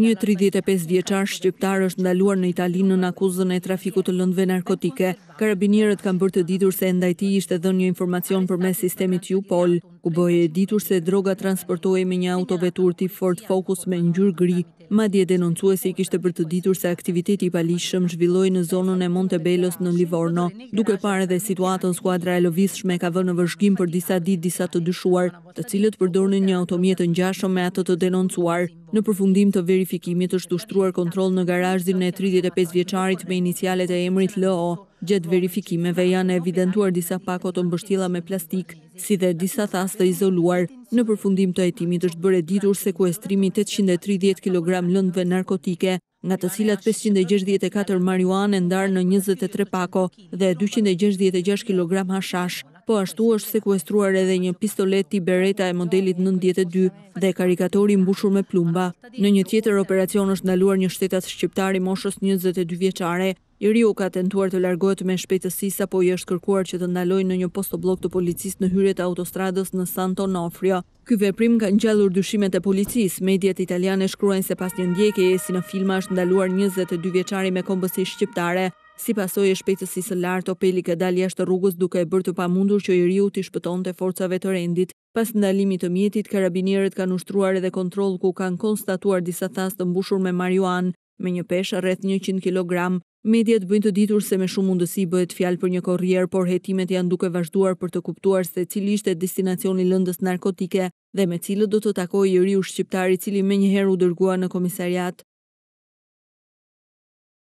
Një 35 vjeqar shqiptar është ndaluar në Italinë në akuzën e trafikut të lëndve narkotike. Karabinirët kam bërë të ditur se ndajti ishte dhe një informacion për mes sistemit U-Pol, ku bëje ditur se droga transportoje me një autovetur të Ford Focus me njërë gri Madje denoncuesi kishte për të ditur se aktiviteti i palishëm zhvilloi në zonën e Montebellos në Livorno, duke parë edhe situatën skuadra e lëvizshme ka vënë në vëzhgim për disa ditë disa të dyshuar, të cilët përdornin një automjet të ngjashëm me atë të denoncuar. Në përfundim të verifikimit është ushtruar kontroll në garazhin e 35 vjeçarit me inicialet e emrit LO, Gjetë verifikimeve janë evidentuar disa pakot të mbështila me plastik, si dhe disa thas të izoluar. Në përfundim të etimit është bërë ditur sekuestrimi 830 kg lëndve narkotike, nga të cilat 564 marihuane ndarë në 23 pako dhe 266 kg hashash. Po ashtu është sekuestruar edhe një pistolet tibereta e modelit 92 dhe karikatori mbushur me plumba. Në një tjetër operacion është ndaluar një shtetas shqiptari moshës 22 vjeqare, I ka tentuar të largohet me shpejtësi sa po i është kërkuar që të ndalojnë në një posto blok të policis në hyret autostradës në Santo Nofrio. Ky veprim ka njëllur dyshimet e policis. Mediat italiane shkruajnë se pas një ndjekje e si në filma është ndaluar 22 vjeqari me kombësi shqiptare. Si pasoj e shpejtësi së lartë, opeli ka dalja jashtë rrugës duke e bërë të pamundur që i riu të shpëton të forcave të rendit. Pas ndalimit të mjetit, karabinierët kanë ushtruar edhe kontrol ku kanë konstatuar disa thas të mbushur me marihuan, me një peshë rreth 100 kg, Mediat bëjnë të ditur se me shumë mundësi bëhet fjalë për një korrier, por hetimet janë duke vazhduar për të kuptuar se cili ishte destinacioni i lëndës narkotike dhe me cilët do të takojë i ri ushqiptari i cili më njëherë u dërgua në komisariat.